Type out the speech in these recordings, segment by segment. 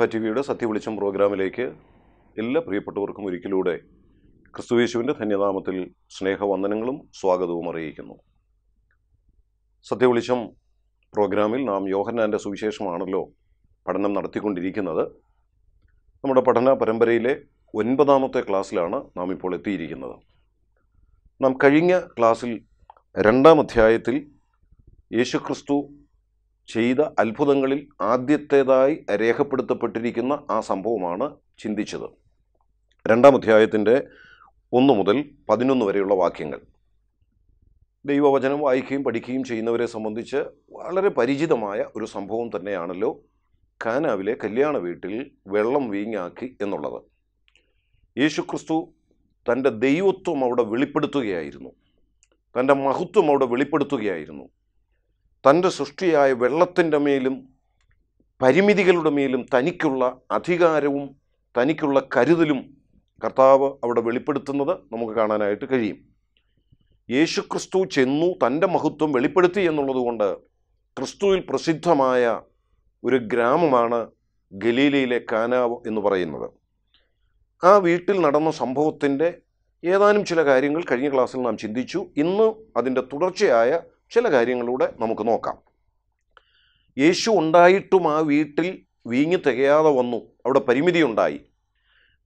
ഷിഫ T വിയുടെ സത്യവിളിച്ചം പ്രോഗ്രാമിലേക്ക് എല്ലാ പ്രിയപ്പെട്ടവർക്കും ഒരിക്കലൂടെ ക്രിസ്തുവേശുവിൻ്റെ ധന്യനാമത്തിൽ സ്നേഹവന്ദനങ്ങളും സ്വാഗതവും അറിയിക്കുന്നു സത്യവിളിച്ചം പ്രോഗ്രാമിൽ നാം യോഹന്നാൻ്റെ സുവിശേഷമാണല്ലോ പഠനം നടത്തിക്കൊണ്ടിരിക്കുന്നത് നമ്മുടെ പഠന പരമ്പരയിലെ ഒൻപതാമത്തെ ക്ലാസ്സിലാണ് നാം ഇപ്പോൾ എത്തിയിരിക്കുന്നത് നാം കഴിഞ്ഞ ക്ലാസ്സിൽ രണ്ടാം അധ്യായത്തിൽ യേശുക്രിസ്തു ചെയ്ത അത്ഭുതങ്ങളിൽ ആദ്യത്തേതായി രേഖപ്പെടുത്തപ്പെട്ടിരിക്കുന്ന ആ സംഭവമാണ് ചിന്തിച്ചത് രണ്ടാം അധ്യായത്തിൻ്റെ ഒന്ന് മുതൽ പതിനൊന്ന് വരെയുള്ള വാക്യങ്ങൾ ദൈവവചനം വായിക്കുകയും പഠിക്കുകയും ചെയ്യുന്നവരെ സംബന്ധിച്ച് വളരെ പരിചിതമായ ഒരു സംഭവം തന്നെയാണല്ലോ കാനാവിലെ കല്യാണ വീട്ടിൽ വെള്ളം വീങ്ങാക്കി എന്നുള്ളത് യേശുക്രിസ്തു തൻ്റെ ദൈവത്വം അവിടെ വെളിപ്പെടുത്തുകയായിരുന്നു തൻ്റെ മഹത്വം അവിടെ വെളിപ്പെടുത്തുകയായിരുന്നു തൻ്റെ സൃഷ്ടിയായ വെള്ളത്തിൻ്റെ മേലും പരിമിതികളുടെ മേലും തനിക്കുള്ള അധികാരവും തനിക്കുള്ള കരുതലും കർത്താവ് അവിടെ വെളിപ്പെടുത്തുന്നത് നമുക്ക് കാണാനായിട്ട് കഴിയും യേശുക്രിസ്തു ചെന്നു തൻ്റെ മഹത്വം വെളിപ്പെടുത്തി എന്നുള്ളതുകൊണ്ട് ക്രിസ്തുവിൽ പ്രസിദ്ധമായ ഒരു ഗ്രാമമാണ് ഗലീലയിലെ കാനാവ് എന്ന് പറയുന്നത് ആ വീട്ടിൽ നടന്ന സംഭവത്തിൻ്റെ ഏതാനും ചില കാര്യങ്ങൾ കഴിഞ്ഞ ക്ലാസ്സിൽ നാം ചിന്തിച്ചു ഇന്ന് അതിൻ്റെ തുടർച്ചയായ ചില കാര്യങ്ങളിലൂടെ നമുക്ക് നോക്കാം യേശു ഉണ്ടായിട്ടും ആ വീട്ടിൽ വീങ്ങി തികയാതെ വന്നു അവിടെ പരിമിതി ഉണ്ടായി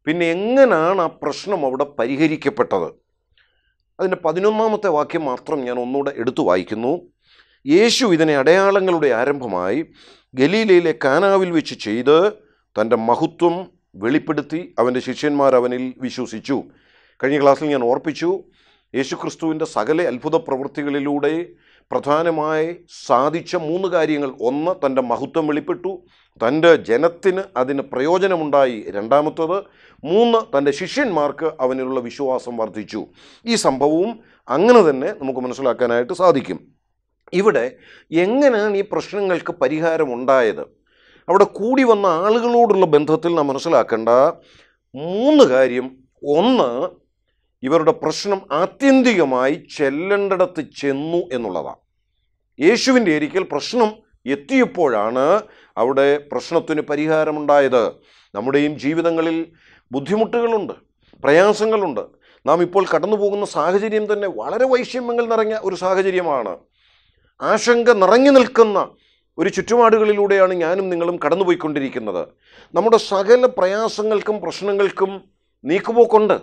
പിന്നെ എങ്ങനെയാണ് ആ പ്രശ്നം അവിടെ പരിഹരിക്കപ്പെട്ടത് അതിൻ്റെ പതിനൊന്നാമത്തെ വാക്യം മാത്രം ഞാൻ ഒന്നുകൂടെ എടുത്തു വായിക്കുന്നു യേശു ഇതിനെ അടയാളങ്ങളുടെ ആരംഭമായി ഗലീലയിലെ കാനാവിൽ വെച്ച് ചെയ്ത് തൻ്റെ മഹത്വം വെളിപ്പെടുത്തി അവൻ്റെ ശിഷ്യന്മാർ അവനിൽ വിശ്വസിച്ചു കഴിഞ്ഞ ക്ലാസ്സിൽ ഞാൻ ഓർപ്പിച്ചു യേശുക്രിസ്തുവിൻ്റെ സകല അത്ഭുത പ്രവൃത്തികളിലൂടെ പ്രധാനമായി സാധിച്ച മൂന്ന് കാര്യങ്ങൾ ഒന്ന് തൻ്റെ മഹത്വം വെളിപ്പെട്ടു തൻ്റെ ജനത്തിന് അതിന് പ്രയോജനമുണ്ടായി രണ്ടാമത്തത് മൂന്ന് തൻ്റെ ശിഷ്യന്മാർക്ക് അവനിലുള്ള വിശ്വാസം വർദ്ധിച്ചു ഈ സംഭവവും അങ്ങനെ തന്നെ നമുക്ക് മനസ്സിലാക്കാനായിട്ട് സാധിക്കും ഇവിടെ എങ്ങനെയാണ് ഈ പ്രശ്നങ്ങൾക്ക് പരിഹാരം അവിടെ കൂടി വന്ന ആളുകളോടുള്ള ബന്ധത്തിൽ നാം മനസ്സിലാക്കേണ്ട മൂന്ന് കാര്യം ഒന്ന് ഇവരുടെ പ്രശ്നം ആത്യന്തികമായി ചെല്ലേണ്ടിടത്ത് ചെന്നു എന്നുള്ളതാണ് യേശുവിൻ്റെ ഒരിക്കൽ പ്രശ്നം എത്തിയപ്പോഴാണ് അവിടെ പ്രശ്നത്തിന് പരിഹാരമുണ്ടായത് നമ്മുടെയും ജീവിതങ്ങളിൽ ബുദ്ധിമുട്ടുകളുണ്ട് പ്രയാസങ്ങളുണ്ട് നാം ഇപ്പോൾ കടന്നു പോകുന്ന സാഹചര്യം തന്നെ വളരെ വൈഷമ്യങ്ങൾ നിറഞ്ഞ ഒരു സാഹചര്യമാണ് ആശങ്ക നിറഞ്ഞു നിൽക്കുന്ന ഒരു ചുറ്റുപാടുകളിലൂടെയാണ് ഞാനും നിങ്ങളും കടന്നുപോയിക്കൊണ്ടിരിക്കുന്നത് നമ്മുടെ സകല പ്രയാസങ്ങൾക്കും പ്രശ്നങ്ങൾക്കും നീക്കുപോക്കുണ്ട്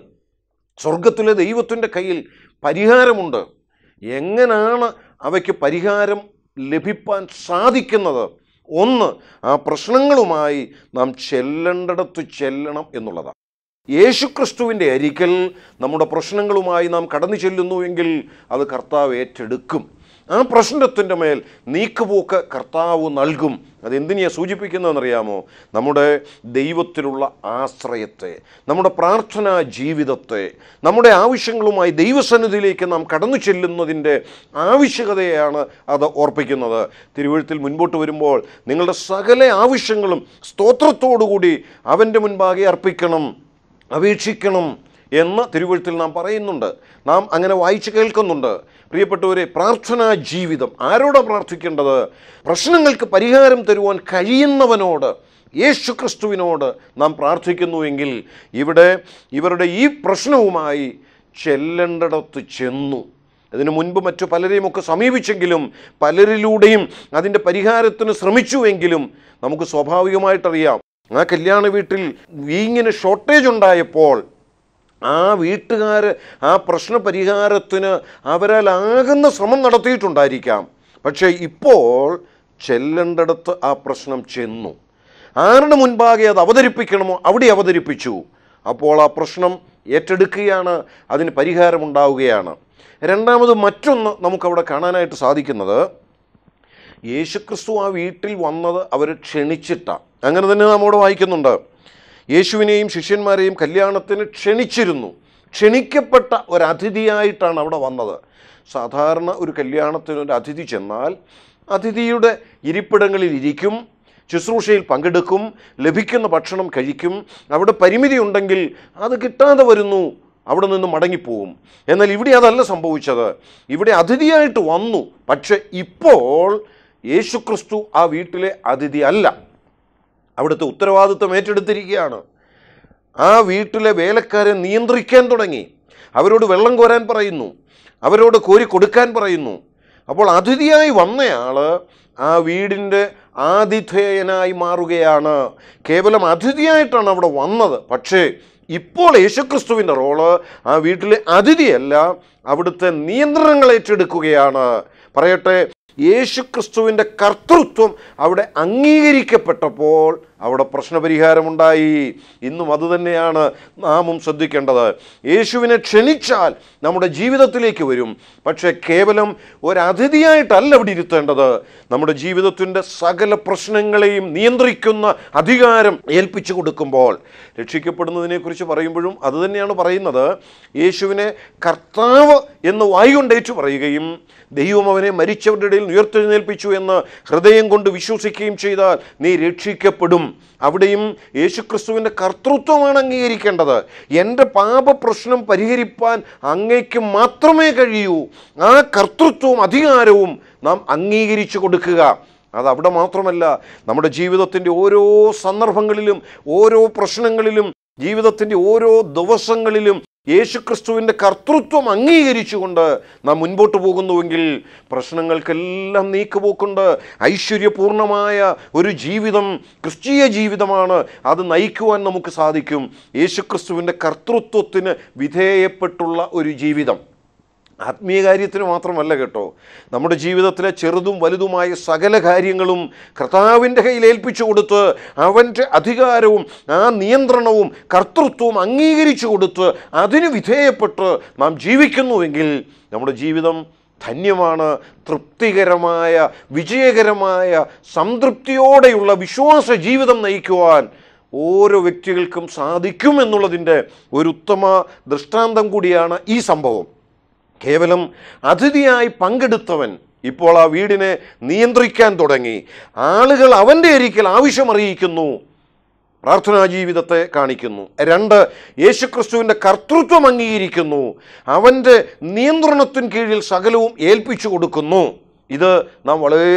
സ്വർഗത്തിലെ ദൈവത്തിൻ്റെ കയ്യിൽ പരിഹാരമുണ്ട് എങ്ങനെയാണ് അവയ്ക്ക് പരിഹാരം ലഭിക്കാൻ സാധിക്കുന്നത് ഒന്ന് ആ പ്രശ്നങ്ങളുമായി നാം ചെല്ലേണ്ടടത്ത് ചെല്ലണം എന്നുള്ളതാണ് യേശുക്രിസ്തുവിൻ്റെ അരിക്കൽ നമ്മുടെ പ്രശ്നങ്ങളുമായി നാം കടന്നു ചെല്ലുന്നുവെങ്കിൽ അത് കർത്താവ് ഏറ്റെടുക്കും ആ പ്രശ്നത്തിൻ്റെ മേൽ നീക്കുപോക്ക് കർത്താവ് നൽകും അതെന്തിനെയാ സൂചിപ്പിക്കുന്നതെന്നറിയാമോ നമ്മുടെ ദൈവത്തിലുള്ള ആശ്രയത്തെ നമ്മുടെ പ്രാർത്ഥനാ ജീവിതത്തെ നമ്മുടെ ആവശ്യങ്ങളുമായി ദൈവസന്നിധിയിലേക്ക് നാം കടന്നു ചെല്ലുന്നതിൻ്റെ ആവശ്യകതയാണ് അത് ഓർപ്പിക്കുന്നത് തിരുവഴുത്തിൽ മുൻപോട്ട് വരുമ്പോൾ നിങ്ങളുടെ സകല ആവശ്യങ്ങളും സ്തോത്രത്തോടുകൂടി അവൻ്റെ മുൻപാകെ അർപ്പിക്കണം അപേക്ഷിക്കണം എന്ന് തിരുവഴുത്തിൽ നാം പറയുന്നുണ്ട് നാം അങ്ങനെ വായിച്ചു കേൾക്കുന്നുണ്ട് പ്രിയപ്പെട്ടവരെ പ്രാർത്ഥനാ ജീവിതം ആരോടാണ് പ്രാർത്ഥിക്കേണ്ടത് പ്രശ്നങ്ങൾക്ക് പരിഹാരം തരുവാൻ കഴിയുന്നവനോട് യേശു ക്രിസ്തുവിനോട് നാം പ്രാർത്ഥിക്കുന്നുവെങ്കിൽ ഇവിടെ ഇവരുടെ ഈ പ്രശ്നവുമായി ചെല്ലേണ്ടിടത്ത് ചെന്നു അതിനു മുൻപ് മറ്റു ഒക്കെ സമീപിച്ചെങ്കിലും പലരിലൂടെയും അതിൻ്റെ പരിഹാരത്തിന് ശ്രമിച്ചുവെങ്കിലും നമുക്ക് സ്വാഭാവികമായിട്ടറിയാം ആ കല്യാണ വീട്ടിൽ വീങ്ങിന് ഷോർട്ടേജ് ഉണ്ടായപ്പോൾ ആ വീട്ടുകാർ ആ പ്രശ്ന പരിഹാരത്തിന് അവരാലാകുന്ന ശ്രമം നടത്തിയിട്ടുണ്ടായിരിക്കാം പക്ഷേ ഇപ്പോൾ ചെല്ലേണ്ടടത്ത് ആ പ്രശ്നം ചെന്നു ആരുടെ മുൻപാകെ അത് അവതരിപ്പിക്കണമോ അവിടെ അവതരിപ്പിച്ചു അപ്പോൾ ആ പ്രശ്നം ഏറ്റെടുക്കുകയാണ് അതിന് പരിഹാരമുണ്ടാവുകയാണ് രണ്ടാമത് മറ്റൊന്ന് നമുക്കവിടെ കാണാനായിട്ട് സാധിക്കുന്നത് യേശുക്രിസ്തു ആ വീട്ടിൽ വന്നത് അവർ ക്ഷണിച്ചിട്ടാണ് അങ്ങനെ തന്നെ നമ്മോട് വായിക്കുന്നുണ്ട് യേശുവിനെയും ശിഷ്യന്മാരെയും കല്യാണത്തിന് ക്ഷണിച്ചിരുന്നു ക്ഷണിക്കപ്പെട്ട ഒരതിഥിയായിട്ടാണ് അവിടെ വന്നത് സാധാരണ ഒരു കല്യാണത്തിന് ഒരു അതിഥി ചെന്നാൽ അതിഥിയുടെ ഇരിപ്പിടങ്ങളിൽ ഇരിക്കും ശുശ്രൂഷയിൽ പങ്കെടുക്കും ലഭിക്കുന്ന ഭക്ഷണം കഴിക്കും അവിടെ പരിമിതി ഉണ്ടെങ്കിൽ അത് കിട്ടാതെ വരുന്നു അവിടെ നിന്ന് മടങ്ങിപ്പോവും എന്നാൽ ഇവിടെ അതല്ല സംഭവിച്ചത് ഇവിടെ അതിഥിയായിട്ട് വന്നു പക്ഷെ ഇപ്പോൾ യേശുക്രിസ്തു ആ വീട്ടിലെ അതിഥി അല്ല അവിടുത്തെ ഉത്തരവാദിത്വം ഏറ്റെടുത്തിരിക്കുകയാണ് ആ വീട്ടിലെ വേലക്കാരെ നിയന്ത്രിക്കാൻ തുടങ്ങി അവരോട് വെള്ളം കോരാൻ പറയുന്നു അവരോട് കോരി കൊടുക്കാൻ പറയുന്നു അപ്പോൾ അതിഥിയായി വന്നയാൾ ആ വീടിൻ്റെ ആതിഥേയനായി മാറുകയാണ് കേവലം അതിഥിയായിട്ടാണ് അവിടെ വന്നത് പക്ഷേ ഇപ്പോൾ യേശുക്രിസ്തുവിൻ്റെ റോള് ആ വീട്ടിലെ അതിഥിയല്ല അവിടുത്തെ നിയന്ത്രണങ്ങൾ ഏറ്റെടുക്കുകയാണ് പറയട്ടെ യേശുക്രിസ്തുവിൻ്റെ കർത്തൃത്വം അവിടെ അംഗീകരിക്കപ്പെട്ടപ്പോൾ അവിടെ പ്രശ്നപരിഹാരമുണ്ടായി ഇന്നും അതുതന്നെയാണ് നാമും ശ്രദ്ധിക്കേണ്ടത് യേശുവിനെ ക്ഷണിച്ചാൽ നമ്മുടെ ജീവിതത്തിലേക്ക് വരും പക്ഷേ കേവലം ഒരതിഥിയായിട്ടല്ല അവിടെ ഇരുത്തേണ്ടത് നമ്മുടെ ജീവിതത്തിൻ്റെ സകല പ്രശ്നങ്ങളെയും നിയന്ത്രിക്കുന്ന അധികാരം ഏൽപ്പിച്ചു കൊടുക്കുമ്പോൾ രക്ഷിക്കപ്പെടുന്നതിനെക്കുറിച്ച് പറയുമ്പോഴും അതുതന്നെയാണ് പറയുന്നത് യേശുവിനെ കർത്താവ് എന്ന് വായുകൊണ്ടേറ്റു പറയുകയും ദൈവം അവനെ മരിച്ചവരുടെ ഇടയിൽ ഉയർത്തെഴുന്നേൽപ്പിച്ചു എന്ന് ഹൃദയം കൊണ്ട് വിശ്വസിക്കുകയും ചെയ്താൽ നീ രക്ഷിക്കപ്പെടും അവിടെയും യേശുക്രിസ്തുവിൻ്റെ കർത്തൃത്വമാണ് അംഗീകരിക്കേണ്ടത് എൻ്റെ പാപപ്രശ്നം പരിഹരിപ്പാൻ അങ്ങേക്ക് മാത്രമേ കഴിയൂ ആ കർത്തൃത്വവും അധികാരവും നാം അംഗീകരിച്ചു കൊടുക്കുക അത് അവിടെ മാത്രമല്ല നമ്മുടെ ജീവിതത്തിൻ്റെ ഓരോ സന്ദർഭങ്ങളിലും ഓരോ പ്രശ്നങ്ങളിലും ജീവിതത്തിൻ്റെ ഓരോ ദിവസങ്ങളിലും യേശുക്രിസ്തുവിൻ്റെ കർത്തൃത്വം അംഗീകരിച്ചുകൊണ്ട് നാം മുൻപോട്ട് പോകുന്നുവെങ്കിൽ പ്രശ്നങ്ങൾക്കെല്ലാം നീക്കുപോക്കുണ്ട് ഐശ്വര്യപൂർണമായ ഒരു ജീവിതം ക്രിസ്തീയ ജീവിതമാണ് അത് നയിക്കുവാൻ നമുക്ക് സാധിക്കും യേശുക്രിസ്തുവിൻ്റെ കർത്തൃത്വത്തിന് വിധേയപ്പെട്ടുള്ള ഒരു ജീവിതം ആത്മീയ കാര്യത്തിന് മാത്രമല്ല കേട്ടോ നമ്മുടെ ജീവിതത്തിലെ ചെറുതും വലുതുമായ സകല കാര്യങ്ങളും കർത്താവിൻ്റെ കയ്യിൽ ഏൽപ്പിച്ചു കൊടുത്ത് അവൻ്റെ അധികാരവും ആ നിയന്ത്രണവും കർത്തൃത്വവും അംഗീകരിച്ചു കൊടുത്ത് അതിന് വിധേയപ്പെട്ട് നാം ജീവിക്കുന്നുവെങ്കിൽ നമ്മുടെ ജീവിതം ധന്യമാണ് തൃപ്തികരമായ വിജയകരമായ സംതൃപ്തിയോടെയുള്ള വിശ്വാസ ജീവിതം നയിക്കുവാൻ ഓരോ വ്യക്തികൾക്കും സാധിക്കും ഒരു ഉത്തമ ദൃഷ്ടാന്തം കൂടിയാണ് ഈ സംഭവം കേവലം അതിഥിയായി പങ്കെടുത്തവൻ ഇപ്പോൾ ആ വീടിനെ നിയന്ത്രിക്കാൻ തുടങ്ങി ആളുകൾ അവൻ്റെ ഇരിക്കൽ ആവശ്യമറിയിക്കുന്നു പ്രാർത്ഥനാ ജീവിതത്തെ കാണിക്കുന്നു രണ്ട് യേശുക്രിസ്തുവിൻ്റെ കർത്തൃത്വം അംഗീകരിക്കുന്നു അവൻ്റെ നിയന്ത്രണത്തിന് കീഴിൽ സകലവും ഏൽപ്പിച്ചു കൊടുക്കുന്നു ഇത് നാം വളരെ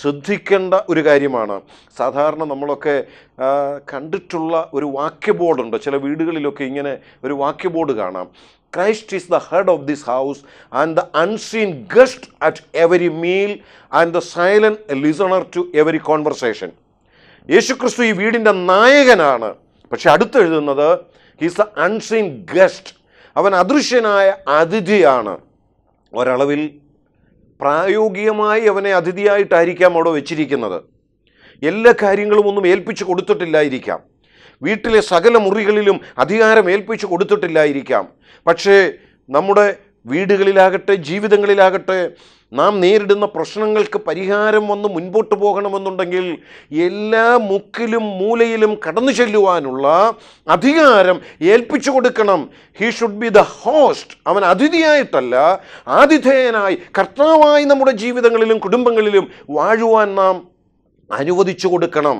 ശ്രദ്ധിക്കേണ്ട ഒരു കാര്യമാണ് സാധാരണ നമ്മളൊക്കെ കണ്ടിട്ടുള്ള ഒരു വാക്യ ചില വീടുകളിലൊക്കെ ഇങ്ങനെ ഒരു വാക്യ ബോർഡ് കാണാം Christ is the head of this house and the unseen guest at every meal and the silent listener to every conversation. യേശുക്രിസ്തു ഈ വീടിൻ്റെ നായകനാണ് പക്ഷെ അടുത്തെഴുതുന്നത് ഹീസ് ദ അൺസീൻ ഗസ്റ്റ് അവൻ അദൃശ്യനായ അതിഥിയാണ് ഒരളവിൽ പ്രായോഗികമായി അവനെ അതിഥിയായിട്ടായിരിക്കാം അവിടെ വെച്ചിരിക്കുന്നത് എല്ലാ കാര്യങ്ങളും ഒന്നും ഏൽപ്പിച്ചു കൊടുത്തിട്ടില്ലായിരിക്കാം വീട്ടിലെ സകല മുറികളിലും അധികാരം ഏൽപ്പിച്ചു കൊടുത്തിട്ടില്ലായിരിക്കാം പക്ഷേ നമ്മുടെ വീടുകളിലാകട്ടെ ജീവിതങ്ങളിലാകട്ടെ നാം നേരിടുന്ന പ്രശ്നങ്ങൾക്ക് പരിഹാരം വന്ന് മുൻപോട്ട് പോകണമെന്നുണ്ടെങ്കിൽ എല്ലാ മുക്കിലും മൂലയിലും കടന്നു ചെല്ലുവാനുള്ള അധികാരം ഏൽപ്പിച്ചു കൊടുക്കണം he should be the host അവൻ അതിഥിയായിട്ടല്ല ആതിഥേയനായി കർത്താവായി നമ്മുടെ ജീവിതങ്ങളിലും കുടുംബങ്ങളിലും വാഴുവാൻ നാം അനുവദിച്ചു കൊടുക്കണം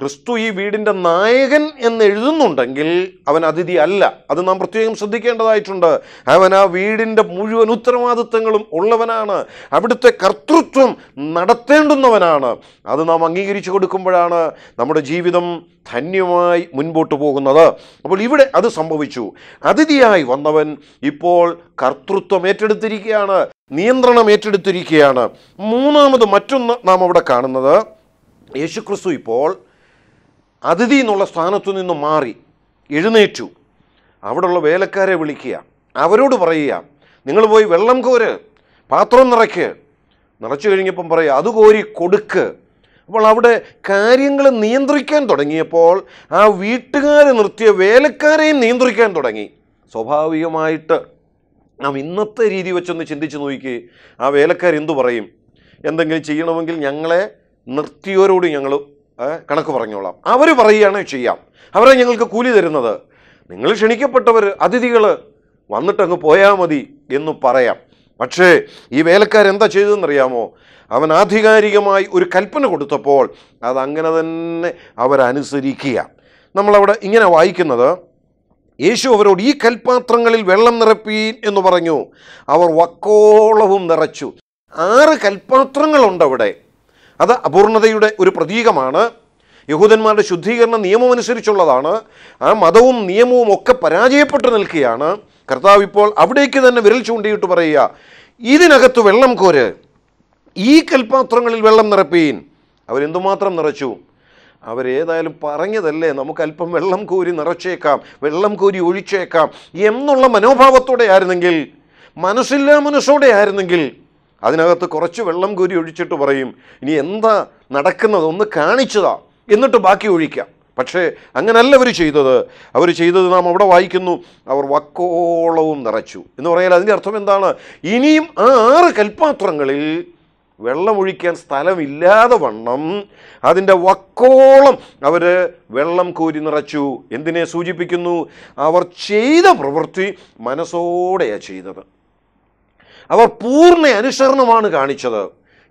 ക്രിസ്തു ഈ വീടിൻ്റെ നായകൻ എന്ന് എഴുതുന്നുണ്ടെങ്കിൽ അവൻ അതിഥി അല്ല അത് നാം പ്രത്യേകം ശ്രദ്ധിക്കേണ്ടതായിട്ടുണ്ട് അവൻ ആ വീടിൻ്റെ മുഴുവൻ ഉത്തരവാദിത്തങ്ങളും ഉള്ളവനാണ് അവിടുത്തെ കർത്തൃത്വം നടത്തേണ്ടുന്നവനാണ് അത് നാം അംഗീകരിച്ചു കൊടുക്കുമ്പോഴാണ് നമ്മുടെ ജീവിതം ധന്യമായി മുൻപോട്ട് പോകുന്നത് അപ്പോൾ ഇവിടെ അത് സംഭവിച്ചു അതിഥിയായി വന്നവൻ ഇപ്പോൾ കർത്തൃത്വം ഏറ്റെടുത്തിരിക്കുകയാണ് നിയന്ത്രണം ഏറ്റെടുത്തിരിക്കുകയാണ് മൂന്നാമത് മറ്റൊന്ന് നാം അവിടെ കാണുന്നത് യേശുക്രിസ്തു ഇപ്പോൾ അതിഥി എന്നുള്ള സ്ഥാനത്തു നിന്ന് മാറി എഴുന്നേറ്റു അവിടെയുള്ള വേലക്കാരെ വിളിക്കുക അവരോട് പറയുക നിങ്ങൾ പോയി വെള്ളം കോര് പാത്രം നിറയ്ക്ക് നിറച്ചു കഴിഞ്ഞപ്പം പറയുക അത് കോരി കൊടുക്ക് അപ്പോൾ അവിടെ കാര്യങ്ങൾ നിയന്ത്രിക്കാൻ തുടങ്ങിയപ്പോൾ ആ വീട്ടുകാർ നിർത്തിയ വേലക്കാരെയും നിയന്ത്രിക്കാൻ തുടങ്ങി സ്വാഭാവികമായിട്ട് നാം ഇന്നത്തെ രീതി വെച്ചൊന്ന് ചിന്തിച്ച് നോക്കി ആ വേലക്കാരെന്തു പറയും എന്തെങ്കിലും ചെയ്യണമെങ്കിൽ ഞങ്ങളെ നിർത്തിയവരോട് ഞങ്ങൾ കണക്ക് പറഞ്ഞോളാം അവർ പറയുകയാണ് ചെയ്യാം അവരെ ഞങ്ങൾക്ക് കൂലി തരുന്നത് നിങ്ങൾ ക്ഷണിക്കപ്പെട്ടവർ അതിഥികൾ വന്നിട്ടങ്ങ് പോയാൽ മതി എന്ന് പറയാം പക്ഷേ ഈ വേലക്കാരെന്താ ചെയ്തതെന്നറിയാമോ അവൻ ആധികാരികമായി ഒരു കൽപ്പന കൊടുത്തപ്പോൾ അതങ്ങനെ തന്നെ അവരനുസരിക്കുക നമ്മളവിടെ ഇങ്ങനെ വായിക്കുന്നത് യേശു അവരോട് ഈ കൽപ്പാത്രങ്ങളിൽ വെള്ളം നിറപ്പീൻ എന്ന് പറഞ്ഞു അവർ വക്കോളവും നിറച്ചു ആറ് കൽപ്പാത്രങ്ങളുണ്ട് അവിടെ അത് അപൂർണതയുടെ ഒരു പ്രതീകമാണ് യഹൂദന്മാരുടെ ശുദ്ധീകരണ നിയമമനുസരിച്ചുള്ളതാണ് ആ മതവും നിയമവും ഒക്കെ പരാജയപ്പെട്ടു നിൽക്കുകയാണ് കർത്താവ് ഇപ്പോൾ അവിടേക്ക് തന്നെ വിരൽ ചൂണ്ടിയിട്ട് പറയുക ഇതിനകത്ത് വെള്ളം കോര് ഈ കൽപാത്രങ്ങളിൽ വെള്ളം നിറപ്പീൻ അവരെന്തുമാത്രം നിറച്ചു അവരേതായാലും പറഞ്ഞതല്ലേ നമുക്കല്പം വെള്ളം കോരി നിറച്ചേക്കാം വെള്ളം കോരി ഒഴിച്ചേക്കാം എന്നുള്ള മനോഭാവത്തോടെ ആയിരുന്നെങ്കിൽ മനസ്സില്ലാ മനസ്സോടെ ആയിരുന്നെങ്കിൽ അതിനകത്ത് കുറച്ച് വെള്ളം കോരി ഒഴിച്ചിട്ട് പറയും ഇനി എന്താ നടക്കുന്നത് ഒന്ന് കാണിച്ചതാ എന്നിട്ട് ബാക്കി ഒഴിക്കാം പക്ഷേ അങ്ങനല്ല അവർ ചെയ്തത് അവർ ചെയ്തത് നാം അവിടെ വായിക്കുന്നു അവർ വക്കോളവും നിറച്ചു എന്ന് പറയാൻ അതിൻ്റെ അർത്ഥം എന്താണ് ഇനിയും ആ ആറ് കൽപ്പാത്രങ്ങളിൽ വെള്ളമൊഴിക്കാൻ സ്ഥലമില്ലാതെ വണ്ണം അതിൻ്റെ വക്കോളം അവർ വെള്ളം കോരി നിറച്ചു എന്തിനെ സൂചിപ്പിക്കുന്നു അവർ ചെയ്ത പ്രവൃത്തി മനസ്സോടെയാണ് ചെയ്തത് അവർ പൂർണ്ണ അനുസരണമാണ് കാണിച്ചത്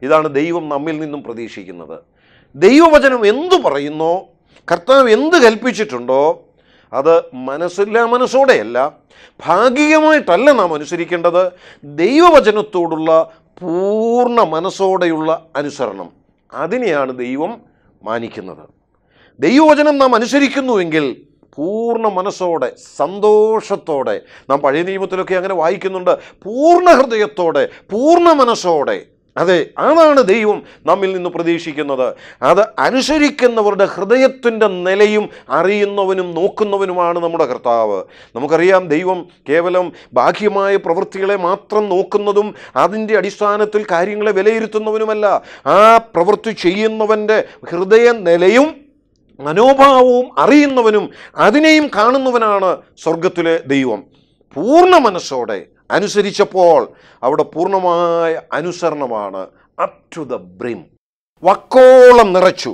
ഇതാണ് ദൈവം നമ്മിൽ നിന്നും പ്രതീക്ഷിക്കുന്നത് ദൈവവചനം എന്തു പറയുന്നോ കർത്താവ് എന്ത് കൽപ്പിച്ചിട്ടുണ്ടോ അത് മനസ്സില്ലാ മനസ്സോടെയല്ല ഭാഗികമായിട്ടല്ല നാം അനുസരിക്കേണ്ടത് ദൈവവചനത്തോടുള്ള പൂർണ്ണ മനസ്സോടെയുള്ള അനുസരണം അതിനെയാണ് ദൈവം മാനിക്കുന്നത് ദൈവവചനം നാം അനുസരിക്കുന്നുവെങ്കിൽ പൂർണ്ണ മനസ്സോടെ സന്തോഷത്തോടെ നാം പഴയ നിയമത്തിലൊക്കെ അങ്ങനെ വായിക്കുന്നുണ്ട് പൂർണ്ണ ഹൃദയത്തോടെ പൂർണ്ണ മനസ്സോടെ അതെ അതാണ് ദൈവം നമ്മിൽ നിന്ന് പ്രതീക്ഷിക്കുന്നത് അത് അനുസരിക്കുന്നവരുടെ ഹൃദയത്തിൻ്റെ നിലയും അറിയുന്നവനും നോക്കുന്നവനുമാണ് നമ്മുടെ കർത്താവ് നമുക്കറിയാം ദൈവം കേവലം ബാഹ്യമായ പ്രവൃത്തികളെ മാത്രം നോക്കുന്നതും അതിൻ്റെ അടിസ്ഥാനത്തിൽ കാര്യങ്ങളെ വിലയിരുത്തുന്നവനുമല്ല ആ പ്രവൃത്തി ചെയ്യുന്നവൻ്റെ ഹൃദയ നിലയും മനോഭാവവും അറിയുന്നവനും അതിനെയും കാണുന്നവനാണ് സ്വർഗത്തിലെ ദൈവം പൂർണ്ണ മനസ്സോടെ അനുസരിച്ചപ്പോൾ അവിടെ പൂർണ്ണമായ അനുസരണമാണ് അപ് ടു ദ ബ്രിം വക്കോളം നിറച്ചു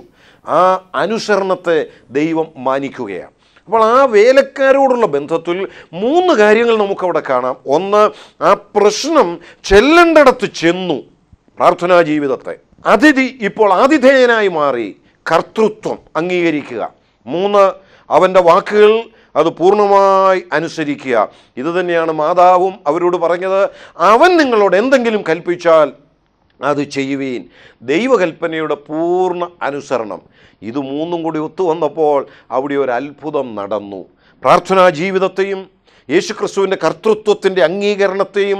ആ അനുസരണത്തെ ദൈവം മാനിക്കുകയാണ് അപ്പോൾ ആ വേലക്കാരോടുള്ള ബന്ധത്തിൽ മൂന്ന് കാര്യങ്ങൾ നമുക്കവിടെ കാണാം ഒന്ന് ആ പ്രശ്നം ചെല്ലേണ്ടടത്ത് ചെന്നു പ്രാർത്ഥനാ ജീവിതത്തെ അതിഥി ഇപ്പോൾ ആതിഥേയനായി മാറി കർത്തൃത്വം അംഗീകരിക്കുക മൂന്ന് അവൻ്റെ വാക്കുകൾ അത് പൂർണ്ണമായി അനുസരിക്കുക ഇത് തന്നെയാണ് മാതാവും അവരോട് പറഞ്ഞത് അവൻ നിങ്ങളോട് എന്തെങ്കിലും കൽപ്പിച്ചാൽ അത് ചെയ്യുവീൻ ദൈവകൽപ്പനയുടെ പൂർണ്ണ അനുസരണം ഇത് മൂന്നും കൂടി ഒത്തു വന്നപ്പോൾ അവിടെ ഒരു അത്ഭുതം നടന്നു പ്രാർത്ഥനാ ജീവിതത്തെയും യേശുക്രിസ്തുവിൻ്റെ കർത്തൃത്വത്തിൻ്റെ അംഗീകരണത്തെയും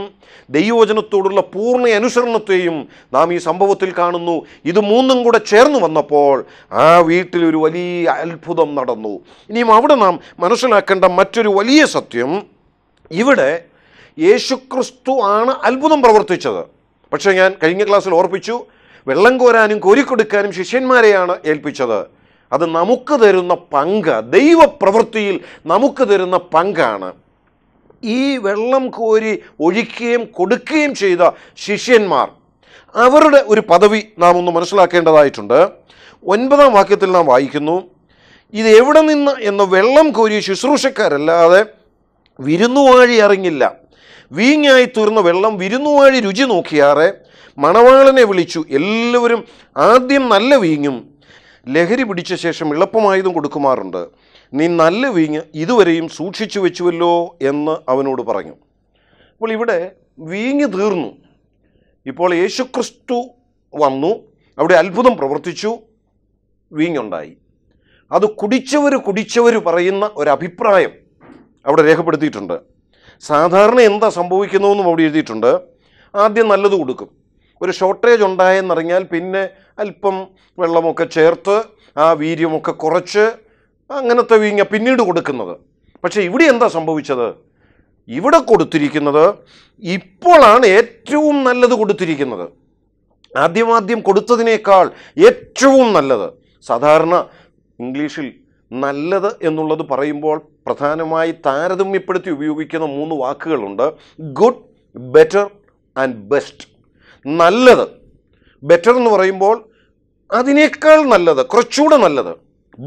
ദൈവവചനത്തോടുള്ള പൂർണ്ണ അനുസരണത്തെയും നാം ഈ സംഭവത്തിൽ കാണുന്നു ഇത് മൂന്നും കൂടെ ചേർന്ന് വന്നപ്പോൾ ആ വീട്ടിൽ ഒരു വലിയ അത്ഭുതം നടന്നു ഇനിയും അവിടെ നാം മനസ്സിലാക്കേണ്ട മറ്റൊരു വലിയ സത്യം ഇവിടെ യേശുക്രിസ്തു ആണ് അത്ഭുതം പ്രവർത്തിച്ചത് പക്ഷേ ഞാൻ കഴിഞ്ഞ ക്ലാസ്സിൽ ഓർപ്പിച്ചു വെള്ളം കോരാനും കോരിക്കൊടുക്കാനും ശിഷ്യന്മാരെയാണ് ഏൽപ്പിച്ചത് അത് നമുക്ക് തരുന്ന പങ്ക് ദൈവപ്രവൃത്തിയിൽ നമുക്ക് തരുന്ന പങ്കാണ് ഈ വെള്ളം കോരി ഒഴിക്കുകയും കൊടുക്കുകയും ചെയ്ത ശിഷ്യന്മാർ അവരുടെ ഒരു പദവി നാം ഒന്ന് മനസ്സിലാക്കേണ്ടതായിട്ടുണ്ട് ഒൻപതാം വാക്യത്തിൽ നാം വായിക്കുന്നു ഇത് എവിടെ നിന്ന് എന്ന വെള്ളം കോരിയ ശുശ്രൂഷക്കാരല്ലാതെ വിരുന്നുവാഴി അറിഞ്ഞില്ല വീങ്ങായി തീർന്ന വെള്ളം വിരുന്നുവാഴി രുചി നോക്കിയാറെ മണവാളനെ വിളിച്ചു എല്ലാവരും ആദ്യം നല്ല വീങ്ങും ലഹരി പിടിച്ച ശേഷം എളുപ്പമായതും കൊടുക്കുമാറുണ്ട് നീ നല്ല വീഞ്ഞ് ഇതുവരെയും സൂക്ഷിച്ചു വെച്ചുവല്ലോ എന്ന് അവനോട് പറഞ്ഞു അപ്പോൾ ഇവിടെ വീഞ്ഞ് തീർന്നു ഇപ്പോൾ യേശുക്രിസ്തു വന്നു അവിടെ അത്ഭുതം പ്രവർത്തിച്ചു വീഞ്ഞുണ്ടായി അത് കുടിച്ചവർ കുടിച്ചവർ പറയുന്ന ഒരഭിപ്രായം അവിടെ രേഖപ്പെടുത്തിയിട്ടുണ്ട് സാധാരണ എന്താ സംഭവിക്കുന്നതെന്നും അവിടെ എഴുതിയിട്ടുണ്ട് ആദ്യം നല്ലത് കൊടുക്കും ഒരു ഷോർട്ടേജ് ഉണ്ടായെന്നറിഞ്ഞാൽ പിന്നെ അല്പം വെള്ളമൊക്കെ ചേർത്ത് ആ വീര്യമൊക്കെ കുറച്ച് അങ്ങനത്തെ വീഞ്ഞ പിന്നീട് കൊടുക്കുന്നത് പക്ഷേ ഇവിടെ എന്താ സംഭവിച്ചത് ഇവിടെ കൊടുത്തിരിക്കുന്നത് ഇപ്പോഴാണ് ഏറ്റവും നല്ലത് കൊടുത്തിരിക്കുന്നത് ആദ്യമാദ്യം കൊടുത്തതിനേക്കാൾ ഏറ്റവും നല്ലത് സാധാരണ ഇംഗ്ലീഷിൽ നല്ലത് എന്നുള്ളത് പറയുമ്പോൾ പ്രധാനമായി താരതമ്യപ്പെടുത്തി ഉപയോഗിക്കുന്ന മൂന്ന് വാക്കുകളുണ്ട് ഗുഡ് ബെറ്റർ ആൻഡ് ബെസ്റ്റ് നല്ലത് ബെറ്റർ എന്ന് പറയുമ്പോൾ അതിനേക്കാൾ നല്ലത് കുറച്ചുകൂടെ നല്ലത്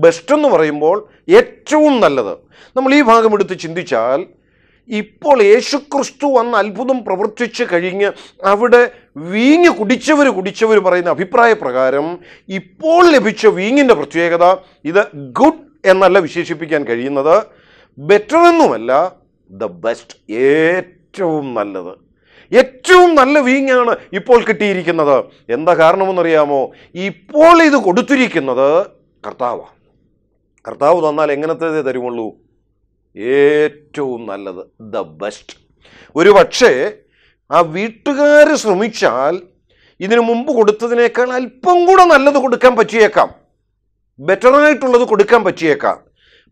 ബെസ്റ്റ് എന്ന് പറയുമ്പോൾ ഏറ്റവും നല്ലത് നമ്മൾ ഈ ഭാഗം എടുത്ത് ചിന്തിച്ചാൽ ഇപ്പോൾ യേശുക്രിസ്തു അന്ന് അത്ഭുതം പ്രവർത്തിച്ച് കഴിഞ്ഞ് അവിടെ വീഞ്ഞ് കുടിച്ചവർ കുടിച്ചവർ പറയുന്ന അഭിപ്രായ പ്രകാരം ഇപ്പോൾ ലഭിച്ച വീഞ്ഞിൻ്റെ പ്രത്യേകത ഇത് ഗുഡ് എന്നല്ല വിശേഷിപ്പിക്കാൻ കഴിയുന്നത് ബെറ്റർ എന്നുമല്ല ദ ബെസ്റ്റ് ഏറ്റവും നല്ലത് ഏറ്റവും നല്ല വീഞ്ഞാണ് ഇപ്പോൾ കിട്ടിയിരിക്കുന്നത് എന്താ കാരണമെന്നറിയാമോ ഇപ്പോൾ ഇത് കൊടുത്തിരിക്കുന്നത് കർത്താവാണ് കർത്താവ് തന്നാൽ എങ്ങനത്തേതേ തരുമുള്ളൂ ഏറ്റവും നല്ലത് ദ ബെസ്റ്റ് ഒരു പക്ഷേ ആ വീട്ടുകാർ ശ്രമിച്ചാൽ ഇതിനു മുമ്പ് കൊടുത്തതിനേക്കാൾ അല്പം കൂടെ നല്ലത് കൊടുക്കാൻ പറ്റിയേക്കാം ബെറ്ററായിട്ടുള്ളത് കൊടുക്കാൻ പറ്റിയേക്കാം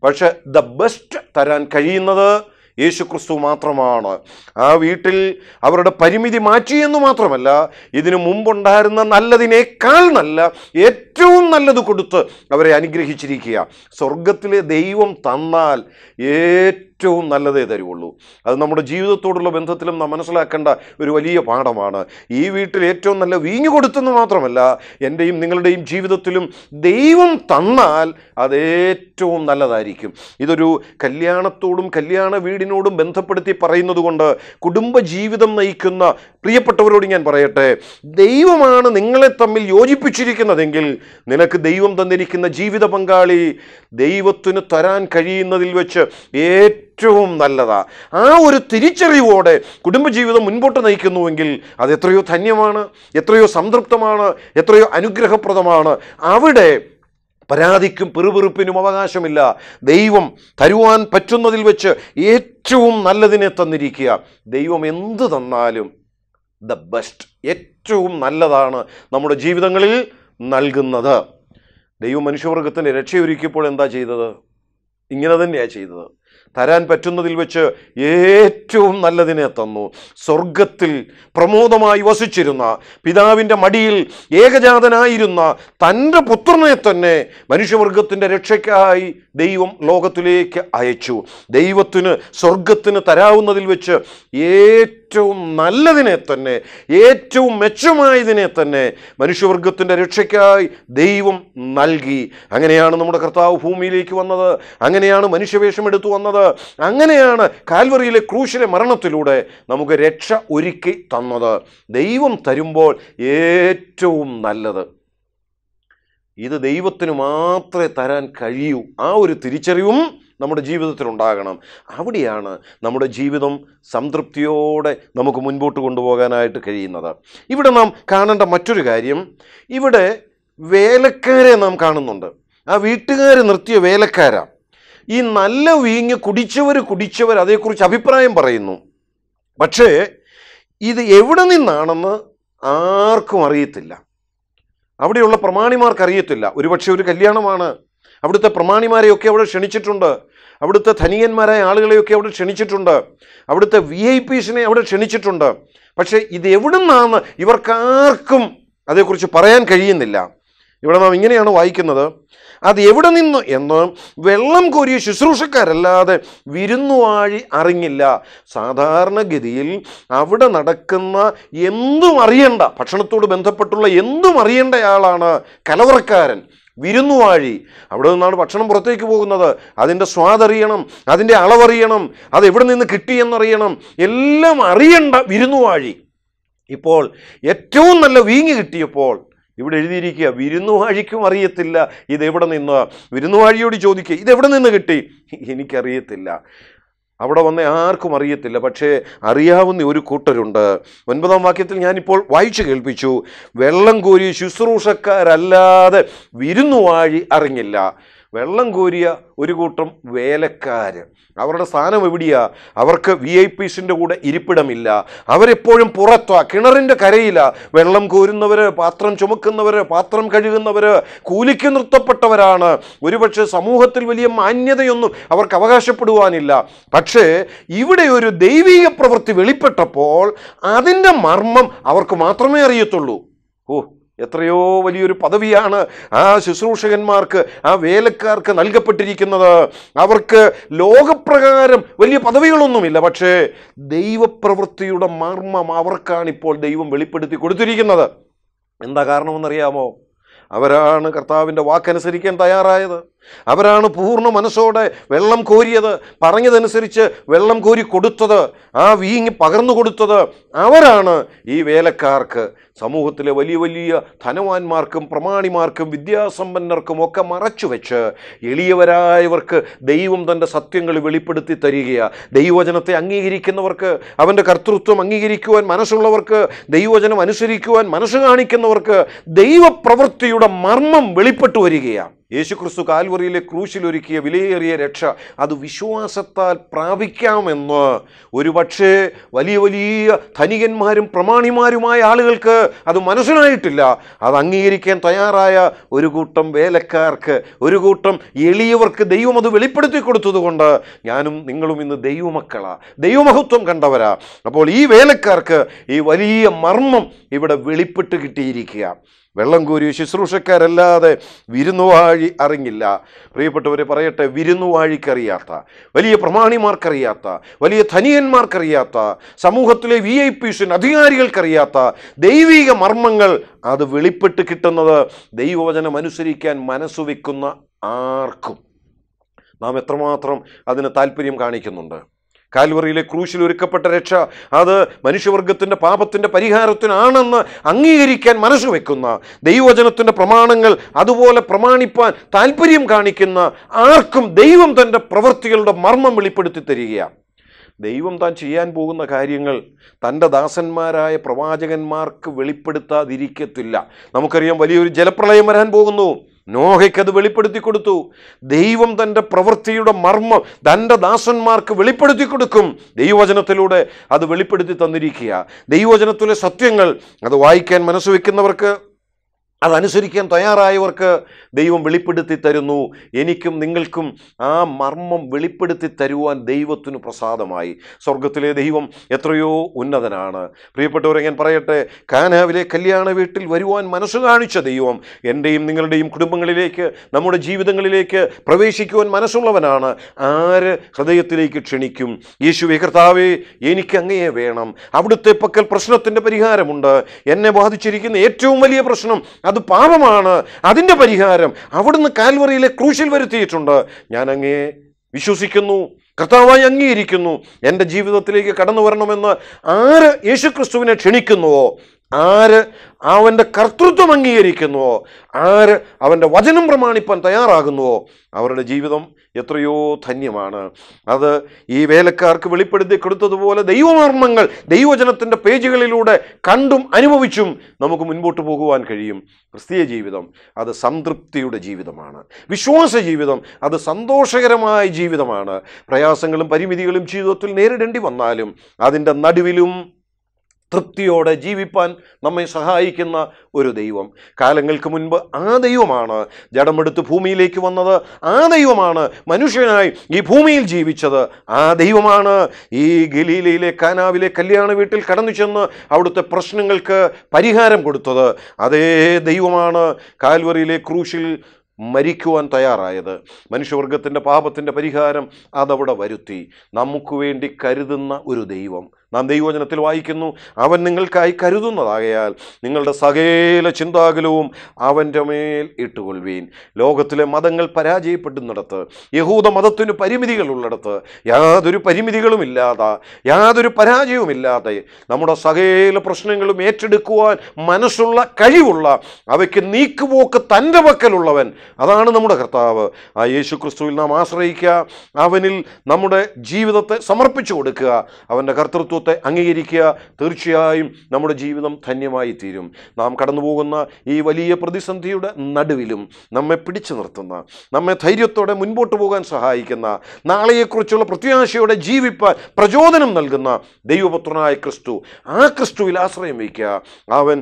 പക്ഷെ ദ ബെസ്റ്റ് തരാൻ കഴിയുന്നത് യേശുക്രിസ്തു മാത്രമാണ് ആ വീട്ടിൽ അവരുടെ പരിമിതി മാറ്റി എന്ന് മാത്രമല്ല ഇതിനു മുമ്പുണ്ടായിരുന്ന നല്ലതിനേക്കാൾ നല്ല ഏറ്റവും നല്ലത് കൊടുത്ത് അവരെ അനുഗ്രഹിച്ചിരിക്കുക സ്വർഗത്തിലെ ദൈവം തന്നാൽ ഏ ഏറ്റവും നല്ലതേ തരുള്ളൂ അത് നമ്മുടെ ജീവിതത്തോടുള്ള ബന്ധത്തിലും നാം മനസ്സിലാക്കേണ്ട ഒരു വലിയ പാഠമാണ് ഈ വീട്ടിൽ ഏറ്റവും നല്ല വീഞ്ഞു കൊടുത്തെന്ന് മാത്രമല്ല എൻ്റെയും നിങ്ങളുടെയും ജീവിതത്തിലും ദൈവം തന്നാൽ അതേറ്റവും ഏറ്റവും നല്ലതായിരിക്കും ഇതൊരു കല്യാണത്തോടും കല്യാണ വീടിനോടും ബന്ധപ്പെടുത്തി പറയുന്നത് കൊണ്ട് കുടുംബജീവിതം നയിക്കുന്ന പ്രിയപ്പെട്ടവരോട് ഞാൻ പറയട്ടെ ദൈവമാണ് നിങ്ങളെ തമ്മിൽ യോജിപ്പിച്ചിരിക്കുന്നതെങ്കിൽ നിനക്ക് ദൈവം തന്നിരിക്കുന്ന ജീവിത പങ്കാളി ദൈവത്തിന് തരാൻ കഴിയുന്നതിൽ വെച്ച് ഏറ്റവും ഏറ്റവും നല്ലതാണ് ആ ഒരു തിരിച്ചറിവോടെ കുടുംബജീവിതം മുൻപോട്ട് നയിക്കുന്നുവെങ്കിൽ അത് എത്രയോ ധന്യമാണ് എത്രയോ സംതൃപ്തമാണ് എത്രയോ അനുഗ്രഹപ്രദമാണ് അവിടെ പരാതിക്കും പിറുപിറുപ്പിനും അവകാശമില്ല ദൈവം തരുവാൻ പറ്റുന്നതിൽ വെച്ച് ഏറ്റവും നല്ലതിനെ തന്നിരിക്കുക ദൈവം എന്ത് തന്നാലും ദ ബെസ്റ്റ് ഏറ്റവും നല്ലതാണ് നമ്മുടെ ജീവിതങ്ങളിൽ നൽകുന്നത് ദൈവം മനുഷ്യവർഗത്തിൻ്റെ രക്ഷയൊരുക്കിയപ്പോൾ എന്താ ചെയ്തത് ഇങ്ങനെ തന്നെയാണ് ചെയ്തത് തരാൻ പറ്റുന്നതിൽ വെച്ച് ഏറ്റവും നല്ലതിനെ തന്നു സ്വർഗത്തിൽ പ്രമോദമായി വസിച്ചിരുന്ന പിതാവിൻ്റെ മടിയിൽ ഏകജാതനായിരുന്ന തൻ്റെ പുത്രനെ തന്നെ മനുഷ്യവർഗത്തിൻ്റെ രക്ഷയ്ക്കായി ദൈവം ലോകത്തിലേക്ക് അയച്ചു ദൈവത്തിന് സ്വർഗത്തിന് തരാവുന്നതിൽ വെച്ച് ഏറ്റവും ഏറ്റവും നല്ലതിനെ തന്നെ ഏറ്റവും മെച്ചമായതിനെ തന്നെ മനുഷ്യവർഗത്തിൻ്റെ രക്ഷയ്ക്കായി ദൈവം നൽകി അങ്ങനെയാണ് നമ്മുടെ കർത്താവ് ഭൂമിയിലേക്ക് വന്നത് അങ്ങനെയാണ് മനുഷ്യവേഷം എടുത്തു വന്നത് അങ്ങനെയാണ് കാൽവറിയിലെ ക്രൂശിലെ മരണത്തിലൂടെ നമുക്ക് രക്ഷ ഒരുക്കി തന്നത് ദൈവം തരുമ്പോൾ ഏറ്റവും നല്ലത് ഇത് ദൈവത്തിന് മാത്രമേ തരാൻ കഴിയൂ ആ ഒരു തിരിച്ചറിവും നമ്മുടെ ജീവിതത്തിൽ ഉണ്ടാകണം അവിടെയാണ് നമ്മുടെ ജീവിതം സംതൃപ്തിയോടെ നമുക്ക് മുൻപോട്ട് കൊണ്ടുപോകാനായിട്ട് കഴിയുന്നത് ഇവിടെ നാം കാണേണ്ട മറ്റൊരു കാര്യം ഇവിടെ വേലക്കാരെ നാം കാണുന്നുണ്ട് ആ വീട്ടുകാർ നിർത്തിയ വേലക്കാരാണ് ഈ നല്ല വീഞ്ഞ് കുടിച്ചവർ കുടിച്ചവർ അതേക്കുറിച്ച് അഭിപ്രായം പറയുന്നു പക്ഷേ ഇത് എവിടെ നിന്നാണെന്ന് ആർക്കും അറിയത്തില്ല അവിടെയുള്ള പ്രമാണിമാർക്ക് അറിയത്തില്ല ഒരുപക്ഷെ ഒരു കല്യാണമാണ് അവിടുത്തെ പ്രമാണിമാരെയൊക്കെ അവിടെ ക്ഷണിച്ചിട്ടുണ്ട് അവിടുത്തെ ധനികന്മാരായ ആളുകളെയൊക്കെ അവിടെ ക്ഷണിച്ചിട്ടുണ്ട് അവിടുത്തെ വി ഐ പീസിനെ അവിടെ ക്ഷണിച്ചിട്ടുണ്ട് പക്ഷേ ഇത് എവിടുന്നാണ് ഇവർക്കാർക്കും അതേക്കുറിച്ച് പറയാൻ കഴിയുന്നില്ല ഇവിടെ നാം ഇങ്ങനെയാണ് വായിക്കുന്നത് അത് എവിടെ നിന്ന് എന്ന് വെള്ളം കോരിയ ശുശ്രൂഷക്കാരല്ലാതെ വിരുന്നുവാഴി അറിഞ്ഞില്ല സാധാരണഗതിയിൽ അവിടെ നടക്കുന്ന എന്തും അറിയണ്ട ഭക്ഷണത്തോട് ബന്ധപ്പെട്ടുള്ള എന്തും അറിയേണ്ടയാളാണ് ആളാണ് കലവറക്കാരൻ വിരുന്നുവാഴി അവിടെ നിന്നാണ് ഭക്ഷണം പുറത്തേക്ക് പോകുന്നത് അതിൻ്റെ സ്വാദറിയണം അതിൻ്റെ അളവറിയണം അത് എവിടെ നിന്ന് കിട്ടിയെന്നറിയണം എല്ലാം അറിയണ്ട വിരുന്നുവാഴി ഇപ്പോൾ ഏറ്റവും നല്ല വീങ്ങി കിട്ടിയപ്പോൾ ഇവിടെ എഴുതിയിരിക്കുക വിരുന്നുവാഴിക്കും അറിയത്തില്ല ഇതെവിടെ നിന്ന് വിരുന്നുവാഴിയോട് ചോദിക്കുക ഇതെവിടെ നിന്ന് കിട്ടി എനിക്കറിയത്തില്ല അവിടെ വന്ന ആർക്കും അറിയത്തില്ല പക്ഷേ അറിയാവുന്ന ഒരു കൂട്ടരുണ്ട് ഒൻപതാം വാക്യത്തിൽ ഞാനിപ്പോൾ വായിച്ചു കേൾപ്പിച്ചു വെള്ളം കോരി ശുശ്രൂഷക്കാരല്ലാതെ വാഴി അറിഞ്ഞില്ല വെള്ളം കോരിയ ഒരു കൂട്ടം വേലക്കാർ അവരുടെ സ്ഥാനം എവിടെയാണ് അവർക്ക് വി ഐ പീസിൻ്റെ കൂടെ ഇരിപ്പിടമില്ല അവരെപ്പോഴും പുറത്താ കിണറിൻ്റെ കരയില വെള്ളം കോരുന്നവർ പാത്രം ചുമക്കുന്നവർ പാത്രം കഴുകുന്നവർ കൂലിക്ക് നിർത്തപ്പെട്ടവരാണ് ഒരുപക്ഷെ സമൂഹത്തിൽ വലിയ മാന്യതയൊന്നും അവർക്ക് അവകാശപ്പെടുവാനില്ല പക്ഷേ ഇവിടെ ഒരു ദൈവീക പ്രവൃത്തി വെളിപ്പെട്ടപ്പോൾ അതിൻ്റെ മർമ്മം അവർക്ക് മാത്രമേ അറിയത്തുള്ളൂ ഓ എത്രയോ വലിയൊരു പദവിയാണ് ആ ശുശ്രൂഷകന്മാർക്ക് ആ വേലക്കാർക്ക് നൽകപ്പെട്ടിരിക്കുന്നത് അവർക്ക് ലോകപ്രകാരം വലിയ പദവികളൊന്നുമില്ല പക്ഷേ ദൈവപ്രവൃത്തിയുടെ മർമ്മം അവർക്കാണ് ഇപ്പോൾ ദൈവം വെളിപ്പെടുത്തി കൊടുത്തിരിക്കുന്നത് എന്താ കാരണമെന്നറിയാമോ അവരാണ് കർത്താവിൻ്റെ വാക്കനുസരിക്കാൻ തയ്യാറായത് അവരാണ് പൂർണ്ണ മനസ്സോടെ വെള്ളം കോരിയത് പറഞ്ഞതനുസരിച്ച് വെള്ളം കോരി കൊടുത്തത് ആ വീങ്ങി പകർന്നു കൊടുത്തത് അവരാണ് ഈ വേലക്കാർക്ക് സമൂഹത്തിലെ വലിയ വലിയ ധനവാന്മാർക്കും പ്രമാണിമാർക്കും വിദ്യാസമ്പന്നർക്കും ഒക്കെ മറച്ചു വെച്ച് എളിയവരായവർക്ക് ദൈവം തൻ്റെ സത്യങ്ങൾ വെളിപ്പെടുത്തി തരികയാണ് ദൈവവചനത്തെ അംഗീകരിക്കുന്നവർക്ക് അവൻ്റെ കർത്തൃത്വം അംഗീകരിക്കുവാൻ മനസ്സുള്ളവർക്ക് ദൈവവചനം അനുസരിക്കുവാൻ മനസ്സ് കാണിക്കുന്നവർക്ക് ദൈവപ്രവൃത്തിയുടെ മർമ്മം വെളിപ്പെട്ടു വരികയാണ് യേശുക്രിസ്തു കാൽവറിയിലെ ക്രൂശിലൊരുക്കിയ വിലയേറിയ രക്ഷ അത് വിശ്വാസത്താൽ പ്രാപിക്കാമെന്ന് ഒരുപക്ഷേ വലിയ വലിയ ധനികന്മാരും പ്രമാണിമാരുമായ ആളുകൾക്ക് അത് മനസ്സിലായിട്ടില്ല അത് അംഗീകരിക്കാൻ തയ്യാറായ ഒരു കൂട്ടം വേലക്കാർക്ക് ഒരു കൂട്ടം എളിയവർക്ക് ദൈവം അത് വെളിപ്പെടുത്തി കൊടുത്തതുകൊണ്ട് ഞാനും നിങ്ങളും ഇന്ന് ദൈവമക്കളാ ദൈവമഹത്വം കണ്ടവരാ അപ്പോൾ ഈ വേലക്കാർക്ക് ഈ വലിയ മർമ്മം ഇവിടെ വെളിപ്പെട്ട് കിട്ടിയിരിക്കുക വെള്ളം കോരി ശുശ്രൂഷക്കാരല്ലാതെ വിരുന്നുവാഴി അറിഞ്ഞില്ല പ്രിയപ്പെട്ടവരെ പറയട്ടെ വിരുന്നുവാഴിക്കറിയാത്ത വലിയ പ്രമാണിമാർക്കറിയാത്ത വലിയ ധനിയന്മാർക്കറിയാത്ത സമൂഹത്തിലെ വി ഐ പി അധികാരികൾക്കറിയാത്ത ദൈവിക മർമ്മങ്ങൾ അത് വെളിപ്പെട്ട് കിട്ടുന്നത് ദൈവവചനം അനുസരിക്കാൻ മനസ്സുവെക്കുന്ന ആർക്കും നാം എത്രമാത്രം അതിന് താല്പര്യം കാണിക്കുന്നുണ്ട് കാൽവറിയിലെ ക്രൂശിൽ ഒരുക്കപ്പെട്ട രക്ഷ അത് മനുഷ്യവർഗത്തിൻ്റെ പാപത്തിൻ്റെ പരിഹാരത്തിനാണെന്ന് അംഗീകരിക്കാൻ മനസ്സ് വെക്കുന്ന ദൈവവചനത്തിൻ്റെ പ്രമാണങ്ങൾ അതുപോലെ പ്രമാണിപ്പാൻ താല്പര്യം കാണിക്കുന്ന ആർക്കും ദൈവം തൻ്റെ പ്രവൃത്തികളുടെ മർമ്മം വെളിപ്പെടുത്തി തരിക ദൈവം താൻ ചെയ്യാൻ പോകുന്ന കാര്യങ്ങൾ തൻ്റെ ദാസന്മാരായ പ്രവാചകന്മാർക്ക് വെളിപ്പെടുത്താതിരിക്കത്തില്ല നമുക്കറിയാം വലിയൊരു ജലപ്രളയം വരാൻ പോകുന്നു നോഹയ്ക്കത് വെളിപ്പെടുത്തി കൊടുത്തു ദൈവം തൻ്റെ പ്രവൃത്തിയുടെ മർമ്മം തൻ്റെ ദാസന്മാർക്ക് വെളിപ്പെടുത്തി കൊടുക്കും ദൈവവചനത്തിലൂടെ അത് വെളിപ്പെടുത്തി തന്നിരിക്കുക ദൈവവചനത്തിലെ സത്യങ്ങൾ അത് വായിക്കാൻ മനസ്സ് വയ്ക്കുന്നവർക്ക് അതനുസരിക്കാൻ തയ്യാറായവർക്ക് ദൈവം വെളിപ്പെടുത്തി തരുന്നു എനിക്കും നിങ്ങൾക്കും ആ മർമ്മം വെളിപ്പെടുത്തി തരുവാൻ ദൈവത്തിന് പ്രസാദമായി സ്വർഗത്തിലെ ദൈവം എത്രയോ ഉന്നതനാണ് പ്രിയപ്പെട്ടവരെ ഞാൻ പറയട്ടെ കാനാവിലെ കല്യാണ വീട്ടിൽ വരുവാൻ മനസ്സ് കാണിച്ച ദൈവം എൻ്റെയും നിങ്ങളുടെയും കുടുംബങ്ങളിലേക്ക് നമ്മുടെ ജീവിതങ്ങളിലേക്ക് പ്രവേശിക്കുവാൻ മനസ്സുള്ളവനാണ് ആര് ഹൃദയത്തിലേക്ക് ക്ഷണിക്കും യേശുവെ കർത്താവേ എനിക്ക് അങ്ങയെ വേണം അവിടുത്തെ പക്കൽ പ്രശ്നത്തിൻ്റെ പരിഹാരമുണ്ട് എന്നെ ബാധിച്ചിരിക്കുന്ന ഏറ്റവും വലിയ പ്രശ്നം അത് പാപമാണ് അതിൻ്റെ പരിഹാരം അവിടുന്ന് കാൽവറിയിലെ ക്രൂശിൽ വരുത്തിയിട്ടുണ്ട് ഞാൻ അങ്ങേ വിശ്വസിക്കുന്നു കർത്താവായി അംഗീകരിക്കുന്നു എൻ്റെ ജീവിതത്തിലേക്ക് കടന്നു വരണമെന്ന് ആര് യേശുക്രിസ്തുവിനെ ക്ഷണിക്കുന്നുവോ ആര് അവൻ്റെ കർത്തൃത്വം അംഗീകരിക്കുന്നുവോ ആര് അവൻ്റെ വചനം പ്രമാണിപ്പാൻ തയ്യാറാകുന്നുവോ അവരുടെ ജീവിതം എത്രയോ ധന്യമാണ് അത് ഈ വേലക്കാർക്ക് വെളിപ്പെടുത്തി കൊടുത്തതുപോലെ ദൈവമർമ്മങ്ങൾ ദൈവജനത്തിൻ്റെ പേജുകളിലൂടെ കണ്ടും അനുഭവിച്ചും നമുക്ക് മുൻപോട്ട് പോകുവാൻ കഴിയും ക്രിസ്തീയ ജീവിതം അത് സംതൃപ്തിയുടെ ജീവിതമാണ് വിശ്വാസ ജീവിതം അത് സന്തോഷകരമായ ജീവിതമാണ് പ്രയാസങ്ങളും പരിമിതികളും ജീവിതത്തിൽ നേരിടേണ്ടി വന്നാലും അതിൻ്റെ നടുവിലും തൃപ്തിയോടെ ജീവിപ്പാൻ നമ്മെ സഹായിക്കുന്ന ഒരു ദൈവം കാലങ്ങൾക്ക് മുൻപ് ആ ദൈവമാണ് ജഡമെടുത്ത് ഭൂമിയിലേക്ക് വന്നത് ആ ദൈവമാണ് മനുഷ്യനായി ഈ ഭൂമിയിൽ ജീവിച്ചത് ആ ദൈവമാണ് ഈ ഗലീലയിലെ കാനാവിലെ കല്യാണ വീട്ടിൽ കടന്നു ചെന്ന് അവിടുത്തെ പ്രശ്നങ്ങൾക്ക് പരിഹാരം കൊടുത്തത് അതേ ദൈവമാണ് കാൽവറിയിലെ ക്രൂശിൽ മരിക്കുവാൻ തയ്യാറായത് മനുഷ്യവർഗത്തിൻ്റെ പാപത്തിൻ്റെ പരിഹാരം അതവിടെ വരുത്തി നമുക്ക് വേണ്ടി കരുതുന്ന ഒരു ദൈവം നാം ദൈവവചനത്തിൽ വായിക്കുന്നു അവൻ നിങ്ങൾക്കായി കരുതുന്നതാകയാൽ നിങ്ങളുടെ സകല ചിന്താകുലവും അവൻ്റെ മേൽ ഇട്ടുകൊള്ളുവീൻ ലോകത്തിലെ മതങ്ങൾ പരാജയപ്പെടുന്നിടത്ത് യഹൂദ മതത്തിന് പരിമിതികളുള്ളിടത്ത് യാതൊരു പരിമിതികളുമില്ലാതെ യാതൊരു പരാജയവുമില്ലാതെ നമ്മുടെ സകല പ്രശ്നങ്ങളും ഏറ്റെടുക്കുവാൻ മനസ്സുള്ള കഴിവുള്ള അവയ്ക്ക് നീക്കുപോക്ക് തൻ്റെ പക്കലുള്ളവൻ അതാണ് നമ്മുടെ കർത്താവ് ആ യേശു ക്രിസ്തുവിൽ നാം ആശ്രയിക്കുക അവനിൽ നമ്മുടെ ജീവിതത്തെ സമർപ്പിച്ചു കൊടുക്കുക അവൻ്റെ കർത്തൃത്വം തത്വത്തെ അംഗീകരിക്കുക തീർച്ചയായും നമ്മുടെ ജീവിതം ധന്യമായി തീരും നാം കടന്നുപോകുന്ന ഈ വലിയ പ്രതിസന്ധിയുടെ നടുവിലും നമ്മെ പിടിച്ചു നിർത്തുന്ന നമ്മെ ധൈര്യത്തോടെ മുൻപോട്ട് പോകാൻ സഹായിക്കുന്ന നാളെയെക്കുറിച്ചുള്ള പ്രത്യാശയോടെ ജീവിപ്പാൻ പ്രചോദനം നൽകുന്ന ദൈവപുത്രനായ ക്രിസ്തു ആ ക്രിസ്തുവിൽ ആശ്രയം വയ്ക്കുക അവൻ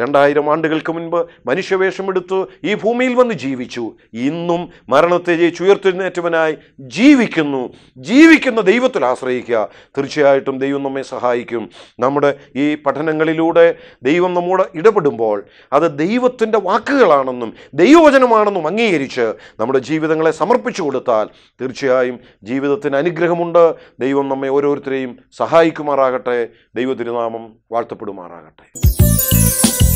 രണ്ടായിരം ആണ്ടുകൾക്ക് മുൻപ് മനുഷ്യവേഷമെടുത്ത് ഈ ഭൂമിയിൽ വന്ന് ജീവിച്ചു ഇന്നും മരണത്തെ ചുയർത്തുന്നേറ്റവനായി ജീവിക്കുന്നു ജീവിക്കുന്ന ദൈവത്തിൽ ആശ്രയിക്കുക തീർച്ചയായിട്ടും ദൈവം നമ്മെ സഹായിക്കും നമ്മുടെ ഈ പഠനങ്ങളിലൂടെ ദൈവം നമ്മോട് ഇടപെടുമ്പോൾ അത് ദൈവത്തിൻ്റെ വാക്കുകളാണെന്നും ദൈവവചനമാണെന്നും അംഗീകരിച്ച് നമ്മുടെ ജീവിതങ്ങളെ സമർപ്പിച്ചു കൊടുത്താൽ തീർച്ചയായും ജീവിതത്തിന് അനുഗ്രഹമുണ്ട് ദൈവം നമ്മെ ഓരോരുത്തരെയും സഹായിക്കുമാറാകട്ടെ തിരുനാമം വാഴ്ത്തപ്പെടുമാറാകട്ടെ